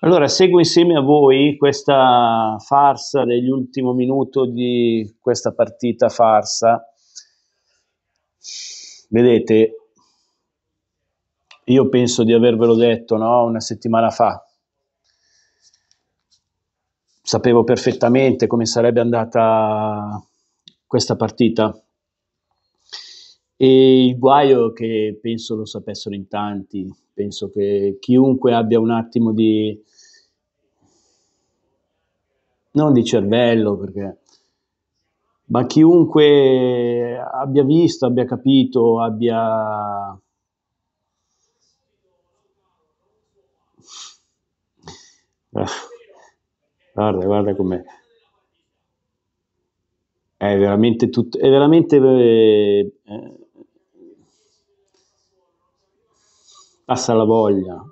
Allora, seguo insieme a voi questa farsa dell'ultimo minuto di questa partita farsa. Vedete, io penso di avervelo detto no? una settimana fa. Sapevo perfettamente come sarebbe andata questa partita. E il guaio che penso lo sapessero in tanti, penso che chiunque abbia un attimo di... non di cervello, perché... ma chiunque abbia visto, abbia capito, abbia... Ah, guarda, guarda com'è. È veramente tutto... È veramente... Eh, passa la voglia.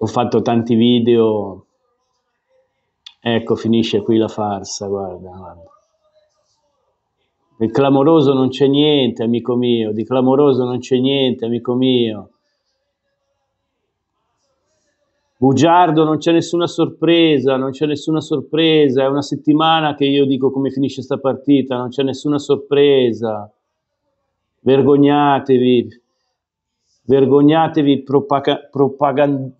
Ho fatto tanti video. Ecco, finisce qui la farsa, guarda, guarda. Di clamoroso non c'è niente, amico mio, di clamoroso non c'è niente, amico mio. Bugiardo, non c'è nessuna sorpresa, non c'è nessuna sorpresa, è una settimana che io dico come finisce sta partita, non c'è nessuna sorpresa vergognatevi, vergognatevi propaga, propagan,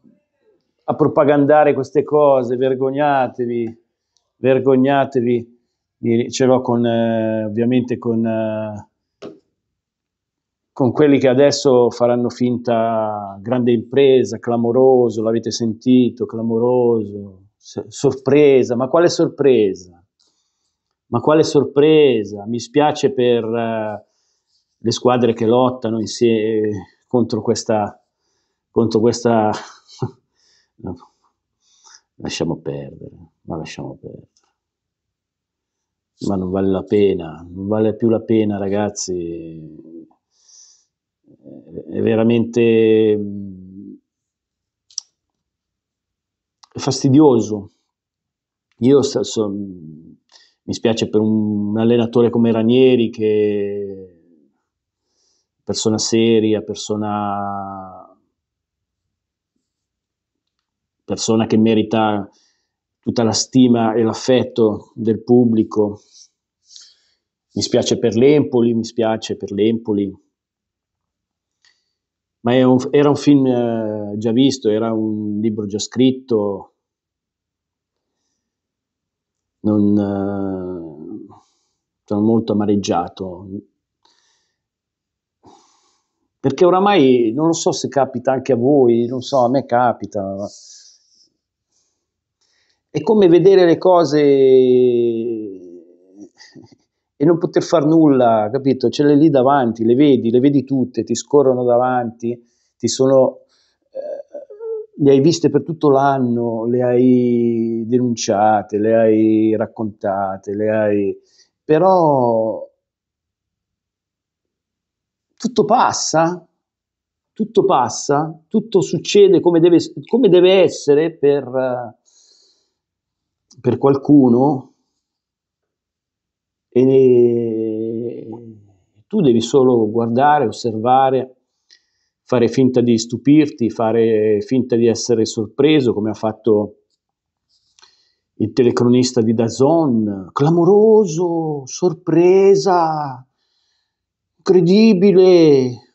a propagandare queste cose, vergognatevi, vergognatevi. Ce l'ho con, eh, ovviamente con, eh, con quelli che adesso faranno finta grande impresa, clamoroso, l'avete sentito, clamoroso, sorpresa, ma quale sorpresa? Ma quale sorpresa? Mi spiace per... Eh, le squadre che lottano insieme contro questa, contro questa no, lasciamo perdere, ma lasciamo perdere. Ma non vale la pena, non vale più la pena, ragazzi. È veramente mm, fastidioso. Io stesso, mm, mi spiace per un allenatore come Ranieri che persona seria, persona, persona che merita tutta la stima e l'affetto del pubblico. Mi spiace per l'Empoli, mi spiace per l'Empoli, ma un, era un film eh, già visto, era un libro già scritto, non eh, sono molto amareggiato, perché oramai non lo so se capita anche a voi, non so, a me capita. Ma... È come vedere le cose e non poter far nulla, capito? Ce le lì davanti, le vedi, le vedi tutte, ti scorrono davanti, ti sono eh, le hai viste per tutto l'anno, le hai denunciate, le hai raccontate, le hai... però tutto passa, tutto passa, tutto succede come deve, come deve essere per, eh, per qualcuno e tu devi solo guardare, osservare, fare finta di stupirti, fare finta di essere sorpreso come ha fatto il telecronista di Dazon, clamoroso, sorpresa, incredibile.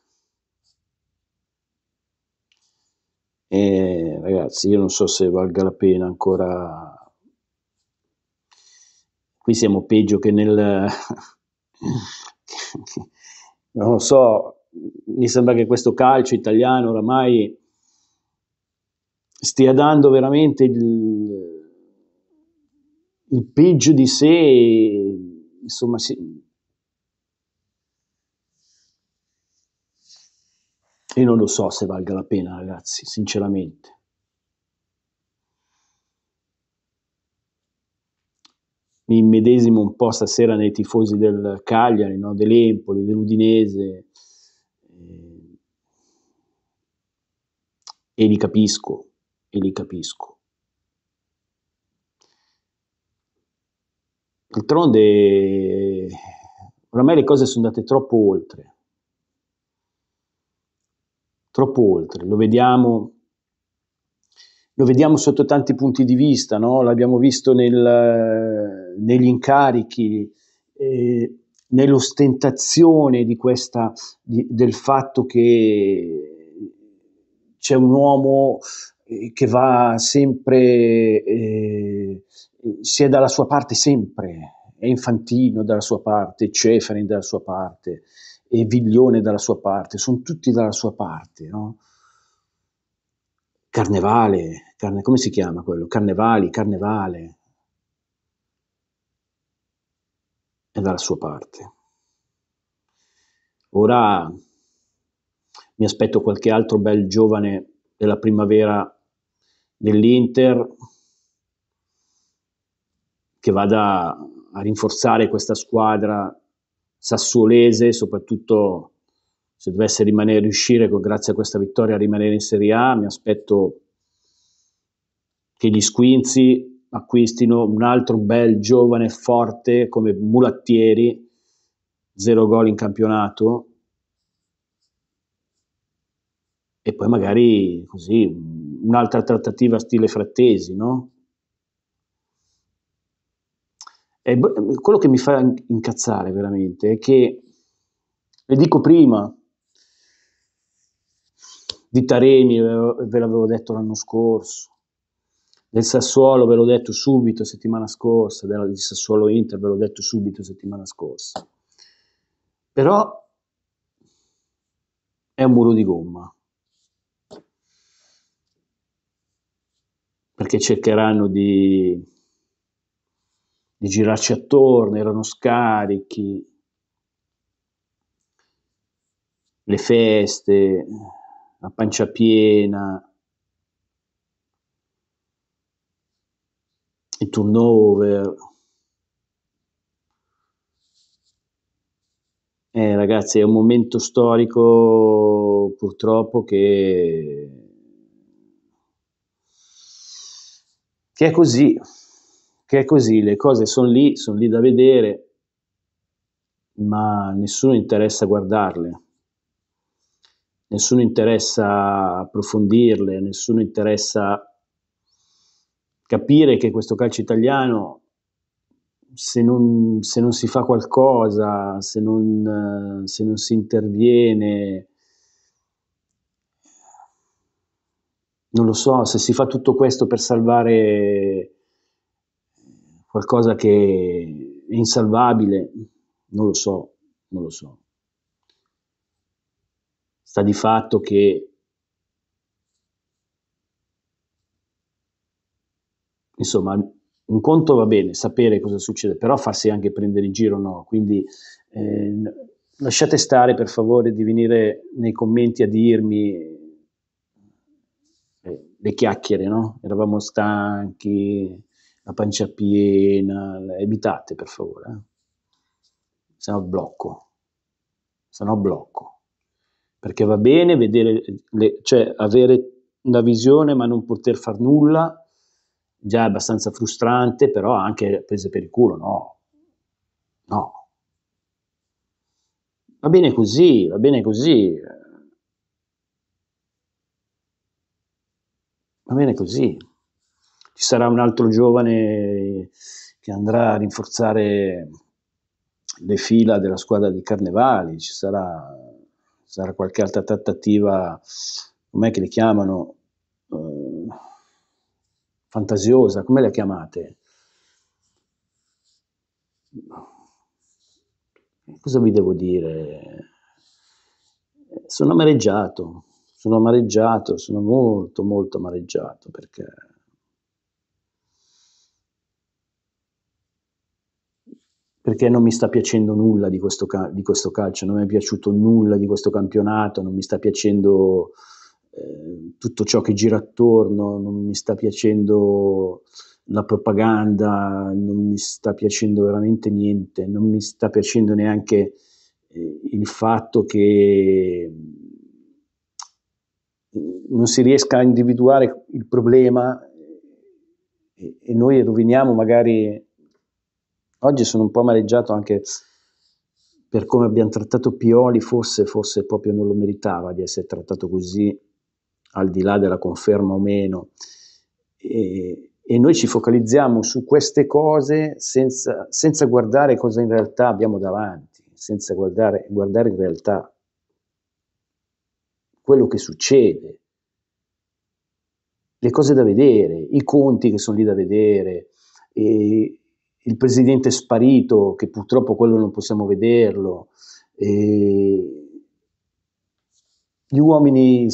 E, ragazzi, io non so se valga la pena ancora. Qui siamo peggio che nel. non lo so, mi sembra che questo calcio italiano oramai stia dando veramente il, il peggio di sé, insomma, si, Io non lo so se valga la pena, ragazzi, sinceramente. Mi immedesimo un po' stasera nei tifosi del Cagliari, no? dell'Empoli, dell'Udinese. E li capisco, e li capisco. D'altronde, ormai le cose sono andate troppo oltre troppo oltre, lo vediamo, lo vediamo sotto tanti punti di vista, no? l'abbiamo visto nel, negli incarichi, eh, nell'ostentazione di questa, di, del fatto che c'è un uomo eh, che va sempre, eh, si è dalla sua parte sempre, è Infantino dalla sua parte, Ceferin dalla sua parte, e Viglione dalla sua parte, sono tutti dalla sua parte, no? Carnevale, carne, come si chiama quello? Carnevali, Carnevale, è dalla sua parte. Ora mi aspetto qualche altro bel giovane della primavera dell'Inter che vada a rinforzare questa squadra sassuolese, soprattutto se dovesse rimanere, riuscire grazie a questa vittoria a rimanere in Serie A, mi aspetto che gli squinzi acquistino un altro bel giovane forte come Mulattieri, zero gol in campionato, e poi magari così un'altra trattativa stile frattesi, no? E ehm, quello che mi fa incazzare veramente è che, le dico prima, di Taremi ve l'avevo detto l'anno scorso, del Sassuolo ve l'ho detto subito settimana scorsa, del Sassuolo Inter ve l'ho detto subito settimana scorsa. Però è un muro di gomma. Perché cercheranno di di girarci attorno, erano scarichi, le feste, la pancia piena, i turnover. Eh, ragazzi, è un momento storico purtroppo che, che è così che è così, le cose sono lì, sono lì da vedere, ma nessuno interessa guardarle, nessuno interessa approfondirle, nessuno interessa capire che questo calcio italiano, se non, se non si fa qualcosa, se non, se non si interviene, non lo so, se si fa tutto questo per salvare qualcosa che è insalvabile, non lo so, non lo so. Sta di fatto che insomma un conto va bene sapere cosa succede, però farsi anche prendere in giro no, quindi eh, lasciate stare per favore di venire nei commenti a dirmi eh, le chiacchiere, no? Eravamo stanchi, la pancia piena, evitate per favore, eh? se no blocco, se no blocco, perché va bene vedere, le, cioè avere una visione ma non poter far nulla, già è abbastanza frustrante, però anche prese per il culo, no, no. Va bene così, va bene così. Va bene così ci sarà un altro giovane che andrà a rinforzare le fila della squadra di Carnevali, ci sarà, sarà qualche altra trattativa, com'è che le chiamano? Eh, fantasiosa, come la chiamate? Cosa vi devo dire? Sono amareggiato, sono amareggiato, sono molto molto amareggiato perché perché non mi sta piacendo nulla di questo, di questo, calcio, non mi è piaciuto nulla di questo campionato, non mi sta piacendo eh, tutto ciò che gira attorno, non mi sta piacendo la propaganda, non mi sta piacendo veramente niente, non mi sta piacendo neanche eh, il fatto che eh, non si riesca a individuare il problema e, eh, e noi roviniamo magari Oggi sono un po' amareggiato anche per come abbiamo trattato Pioli, forse, forse proprio non lo meritava di essere trattato così, al di là della conferma o meno. E, e noi ci focalizziamo su queste cose senza, senza, guardare cosa in realtà abbiamo davanti, senza guardare, guardare in realtà quello che succede, le cose da vedere, i conti che sono lì da vedere, e, il presidente sparito, che purtroppo quello non possiamo vederlo, gli uomini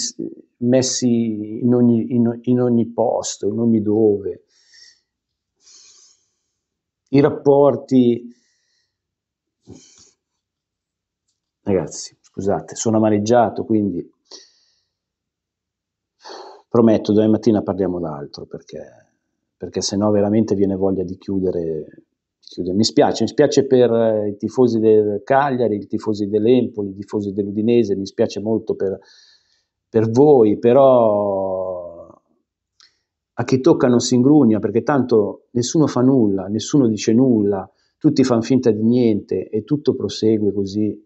messi in ogni, in, in ogni posto, in ogni dove, i rapporti... Ragazzi, scusate, sono amareggiato, quindi prometto domani mattina parliamo d'altro perché perché sennò veramente viene voglia di chiudere. Mi spiace, mi spiace per eh, i tifosi del Cagliari, i tifosi dell'Empoli, i tifosi dell'Udinese, mi spiace molto per, per voi, però a chi tocca non si ingrugna perché tanto nessuno fa nulla, nessuno dice nulla, tutti fanno finta di niente e tutto prosegue così.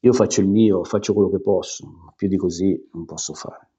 Io faccio il mio, faccio quello che posso, più di così non posso fare.